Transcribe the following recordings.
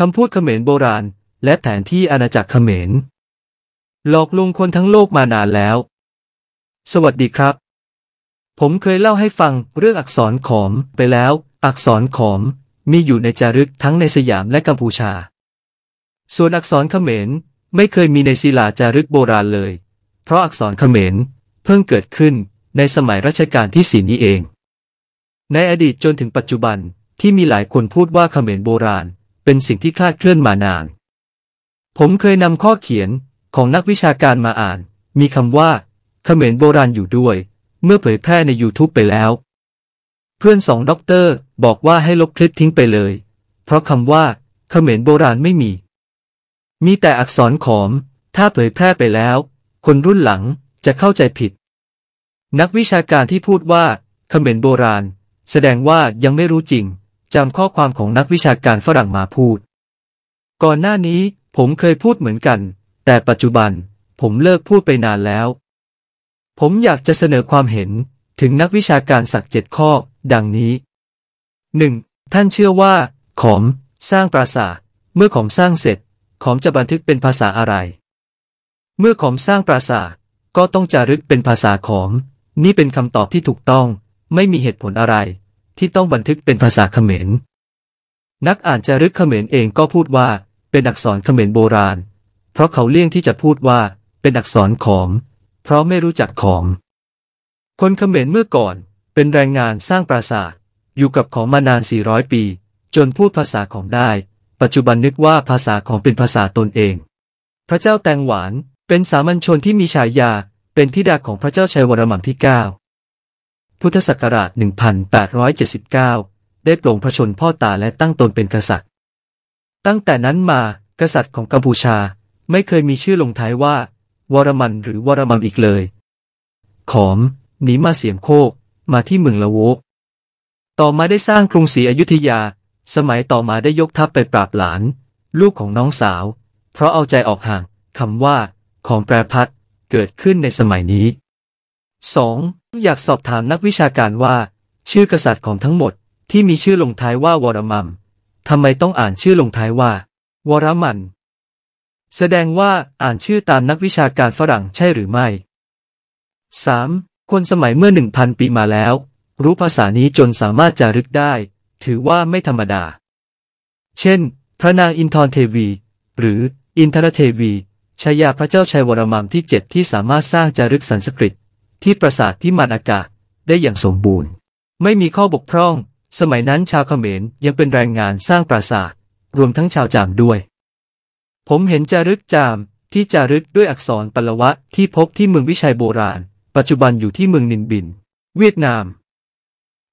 คำพูดเขมรโบราณและแผนที่อาณาจักรเขมร หลอกลวงคนทั้งโลกมานานแล้ว สวัสดีครับ ผมเคยเล่าให้ฟังเรื่องอักษรขอมไปแล้ว อักษรขอมมีอยู่ในจารึกทั้งในสยามและกัมพูชา ส่วนอักษรเขมรไม่เคยมีในศิลาจารึกโบราณเลย เพราะอักษรเขมรเพิ่งเกิดขึ้นในสมัยรัชกาลที่สี่นี้เอง ในอดีตจนถึงปัจจุบันที่มีหลายคนพูดว่าเขมรโบราณเป็นสิ่งที่คลาดเคลื่อนมานาน ผมเคยนำข้อเขียนของนักวิชาการมาอ่าน มีคำว่า เขมรโบราณอยู่ด้วย เมื่อเผยแพร่ใน YouTube ไปแล้ว เพื่อนสองด็อกเตอร์ บอกว่าให้ลบคลิปทิ้งไปเลย เพราะคำว่า เขมรโบราณไม่มี มีแต่อักษรขอม ถ้าเผยแพร่ไปแล้ว คนรุ่นหลังจะเข้าใจผิด นักวิชาการที่พูดว่าเขมรโบราณ แสดงว่ายังไม่รู้จริงจำข้อความของนักวิชาการฝรั่งมาพูด ก่อนหน้านี้ผมเคยพูดเหมือนกัน แต่ปัจจุบัน ผมเลิกพูดไปนานแล้ว ผมอยากจะเสนอความเห็นถึงนักวิชาการสักเจ็ดข้อ ดังนี้ 1. ท่านเชื่อว่า ขอมสร้างปราสาทเมื่อขอมสร้างเสร็จ ขอมจะบันทึกเป็นภาษาอะไร เมื่อขอมสร้างปราสาทก็ต้องจารึกเป็นภาษาขอมนี่เป็นคำตอบที่ถูกต้องไม่มีเหตุผลอะไรที่ต้องบันทึกเป็นภาษาเขมรนักอ่านจารึกเขมรเองก็พูดว่าเป็นอักษรเขมรโบราณ เพราะเขาเลี่ยงที่จะพูดว่าเป็นอักษรของ เพราะไม่รู้จักของ คนเขมรเมื่อก่อนเป็นแรงงานสร้างปราสาทอยู่กับของมานาน400ปี จนพูดภาษาของได้ ปัจจุบันนึกว่าภาษาของเป็นภาษาตนเอง พระเจ้าแตงหวานเป็นสามัญชนที่มีฉายา เป็นีิดาของพระเจ้าชัยวรมันที่9พุทธศักราช1879 ได้ปลงพระชนพ่อตาและตั้งตนเป็นกษัตริย์ ตั้งแต่นั้นมากษัตริย์ของกัมพูชาไม่เคยมีชื่อลงท้ายว่า วรมันหรือวรมันอีกเลย ขอมหนีมาเสียมโคกมาที่เมืองละโวต่อมาได้สร้างกรุงศรีอยุธยา สมัยต่อมาได้ยกทัพไปปราบหลาน ลูกของน้องสาว เพราะเอาใจออกห่างคำว่า ของแปรพัดเกิดขึ้นในสมัยนี้ 2. อยากสอบถามนักวิชาการว่า ชื่อกษัตริย์ของทั้งหมดที่มีชื่อลงท้ายว่า วรมัมทำไมต้องอ่านชื่อลงท้ายว่า วรมัน แสดงว่าอ่านชื่อตามนักวิชาการฝรั่งใช่หรือไม่ 3. คนสมัยเมื่อ 1,000 ปีมาแล้ว รู้ภาษานี้จนสามารถจารึกได้ ถือว่าไม่ธรรมดา เช่น พระนางอินทรเทวี หรืออินทรเทวีชายาพระเจ้าชัยวรมัมที่เจ็ดที่สามารถสร้างจารึกสันสกฤตที่ปราสาทที่มันอากาศได้อย่างสมบูรณ์ ไม่มีข้อบกพร่อง สมัยนั้นชาวเขมรยังเป็นแรงงานสร้างปราสาท รวมทั้งชาวจามด้วย ผมเห็นจารึกจามที่จารึกด้วยอักษรปลวะที่พบที่เมืองวิชัยโบราณ ปัจจุบันอยู่ที่เมืองนินบิน เวียดนาม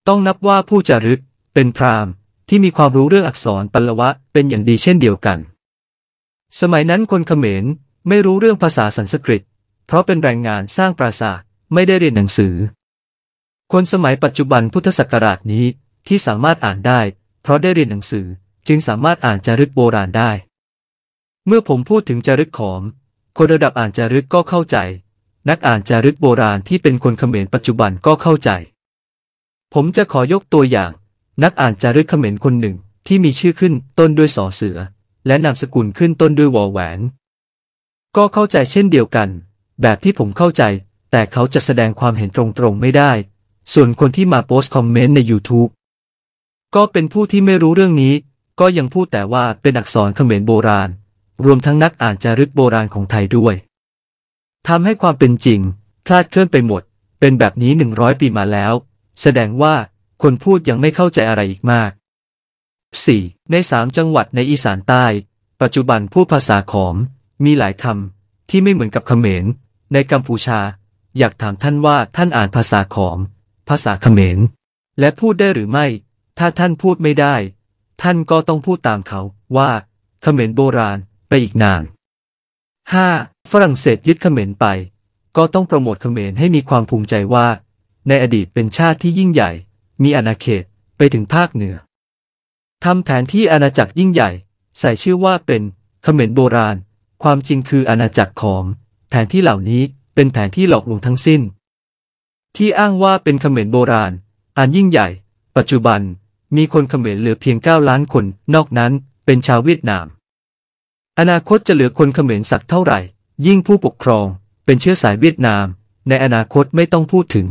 ต้องนับว่าผู้จารึก เป็นพราหมณ์ ที่มีความรู้เรื่องอักษรปลวะ เป็นอย่างดีเช่นเดียวกัน สมัยนั้นคนเขมรไม่รู้เรื่องภาษาสันสกฤต เพราะเป็นแรงงานสร้างปราสาทไม่ได้เรียนหนังสือ คนสมัยปัจจุบันพุทธศักราชนี้ที่สามารถอ่านได้ เพราะได้เรียนหนังสือจึงสามารถอ่านจารึกโบราณได้ เมื่อผมพูดถึงจารึกขอมคนระดับอ่านจารึกก็เข้าใจ นักอ่านจารึกโบราณที่เป็นคนเขมรปัจจุบันก็เข้าใจ ผมจะขอยกตัวอย่าง นักอ่านจารึกเขมรคนหนึ่งที่มีชื่อขึ้นต้นด้วยสอเสือ และนามสกุลขึ้นต้นด้วยวอแหวน ก็เข้าใจเช่นเดียวกัน แบบที่ผมเข้าใจแต่เขาจะแสดงความเห็นตรงๆไม่ได้ ส่วนคนที่มาโพสต์คอมเมนต์ใน YouTube ก็เป็นผู้ที่ไม่รู้เรื่องนี้ ก็ยังพูดแต่ว่าเป็นอักษรเขมรโบราณ รวมทั้งนักอ่านจารึกโบราณของไทยด้วยทำให้ความเป็นจริงคลาดเคลื่อนไปหมด เป็นแบบนี้หนึ่งร้อยปีมาแล้ว แสดงว่าคนพูดยังไม่เข้าใจอะไรอีกมาก 4. ในสามจังหวัดในอีสานใต้ ปัจจุบันผู้ภาษาขอมมีหลายคำที่ไม่เหมือนกับเขมร ในกัมพูชาอยากถามท่านว่าท่านอ่านภาษาของภาษาเขมร และพูดได้หรือไม่ ถ้าท่านพูดไม่ได้ ท่านก็ต้องพูดตามเขาว่าเขมรโบราณไปอีกนาน 5. ฝรั่งเศสยึดเขมรไป ก็ต้องโปรโมทเขมรให้มีความภูมิใจว่า ในอดีตเป็นชาติที่ยิ่งใหญ่ มีอาณาเขตไปถึงภาคเหนือทำแผนที่อาณาจักรยิ่งใหญ่ ใส่ชื่อว่าเป็นเขมรโบราณ ความจริงคืออาณาจักรของแผนที่เหล่านี้เป็นแผนที่หลอกลวงทั้งสิ้น ที่อ้างว่าเป็นเขมรโบราณอันยิ่งใหญ่ ปัจจุบันมีคนเขมรเหลือเพียง 9 ล้านคนนอกนั้นเป็นชาวเวียดนาม อนาคตจะเหลือคนเขมรสักเท่าไหร่ ยิ่งผู้ปกครองเป็นเชื้อสายเวียดนาม ในอนาคตไม่ต้องพูดถึง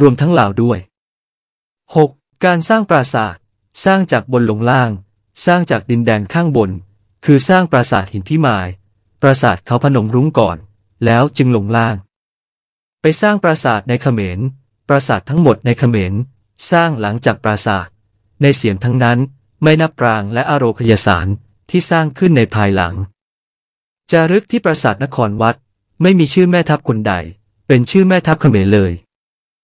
รวมทั้งลาวด้วย 6. การสร้างปราสาทสร้างจากบนลงล่าง สร้างจากดินแดนข้างบน คือสร้างปราสาทหินพิมาย ปราสาทเขาพนมรุ้งก่อนแล้วจึงลงล่าง ไปสร้างปราสาทในเขมร ปราสาททั้งหมดในเขมรสร้างหลังจากปราสาท ในเสียมทั้งนั้นไม่นับปรางและอโรคยสารที่สร้างขึ้นในภายหลัง จารึกที่ปราสาทนครวัด ไม่มีชื่อแม่ทัพคนใด เป็นชื่อแม่ทัพเขมรเลย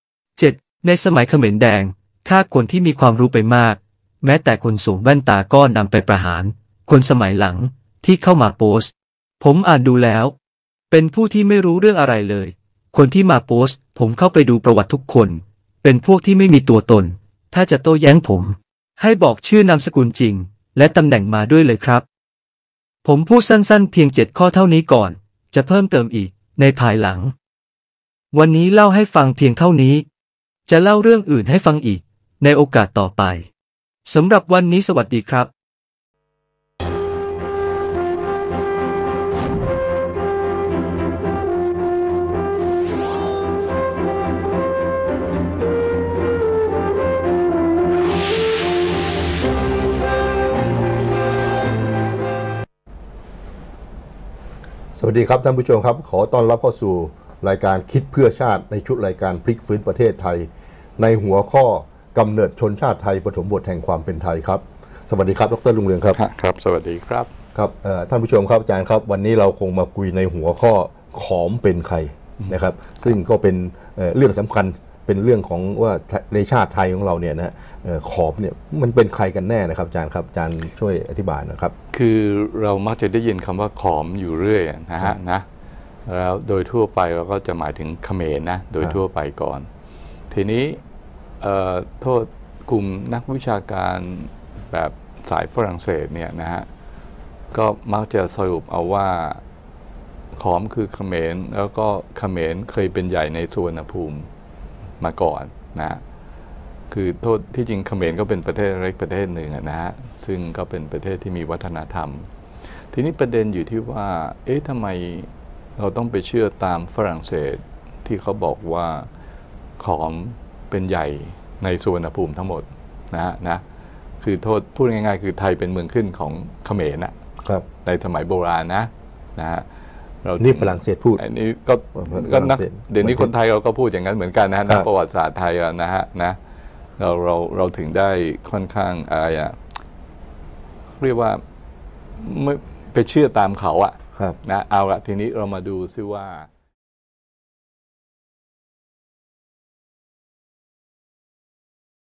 7. ในสมัยเขมรแดงฆ่าคนที่มีความรู้ไปมาก แม้แต่คนสูงแว่นตาก็นำไปประหาร คนสมัยหลัง ที่เข้ามาโพสผมอ่านดูแล้วเป็นผู้ที่ไม่รู้เรื่องอะไรเลย คนที่มาโพสต์ ผมเข้าไปดูประวัติทุกคน เป็นพวกที่ไม่มีตัวตน ถ้าจะโต้แย้งผม ให้บอกชื่อนามสกุลจริง และตำแหน่งมาด้วยเลยครับ ผมพูดสั้นๆ เพียงเจ็ดข้อเท่านี้ก่อน จะเพิ่มเติมอีกในภายหลัง วันนี้เล่าให้ฟังเพียงเท่านี้ จะเล่าเรื่องอื่นให้ฟังอีกในโอกาสต่อไปสำหรับวันนี้สวัสดีครับวัสดีครับท่านผู้ชมครับขอต้อนรับเข้าสู่รายการคิดเพื่อชาติในชุดรายการพลิกฟื้นประเทศไทย ในหัวข้อกำเนิดชนชาติไทยปฐมบทแห่งความเป็นไทยครับสวัสดีครับ ดรลุงเรืองครับครับสวัสดีครับครับท่านผู้ชมครับอาจารย์ครับ วันนี้เราคงมาคุยในหัวข้อขอมเป็นใครนะครับซึ่งก็เป็นเรื่องสำคัญเป็นเรื่องของว่าในชาติไทยของเราเนี่ยนะขอบเนี่ยมันเป็นใครกันแน่นะครับอาจารย์ ครับอาจารย์ช่วยอธิบายนะครับ คือเรามักจะได้ยินคำว่าขอมอยู่เรื่อยนะฮะนะแล้วโดยทั่วไปเราก็จะหมายถึงเขมรนะโดยทั่วไปก่อน ทีนี้โทษกลุ่มนักวิชาการแบบสายฝรั่งเศสเนี่ยนะฮะก็มักจะสรุปเอาว่าขอมคือเขมรแล้วก็เขมรเคยเป็นใหญ่ในสุวรรณภูมิมาก่อนนะ คือโทษที่จริงเขมรก็เป็นประเทศเล็กประเทศหนึ่งนะฮะ ซึ่งก็เป็นประเทศที่มีวัฒนธรรม ทีนี้ประเด็นอยู่ที่ว่า เอ๊ะทำไมเราต้องไปเชื่อตามฝรั่งเศสที่เขาบอกว่าขอมเป็นใหญ่ในสุวรรณภูมิทั้งหมดนะฮะ นะ คือโทษพูดง่ายๆคือไทยเป็นเมืองขึ้นของเขมรนะครับ ในสมัยโบราณนะ นะฮะเรานี่ฝรั่งเศสพูด อันนี้ก็ก็นักเดี๋ยวนี้คนไทยเราก็พูดอย่างนั้นเหมือนกันนะนักประวัติศาสตร์ไทยนะฮะนะ เราเราเราถึงได้ค่อนข้างอะไรอ่ะเรียกว่าไม่ไปเชื่อตามเขาอ่ะนะเอาละทีนี้เรามาดูซิว่า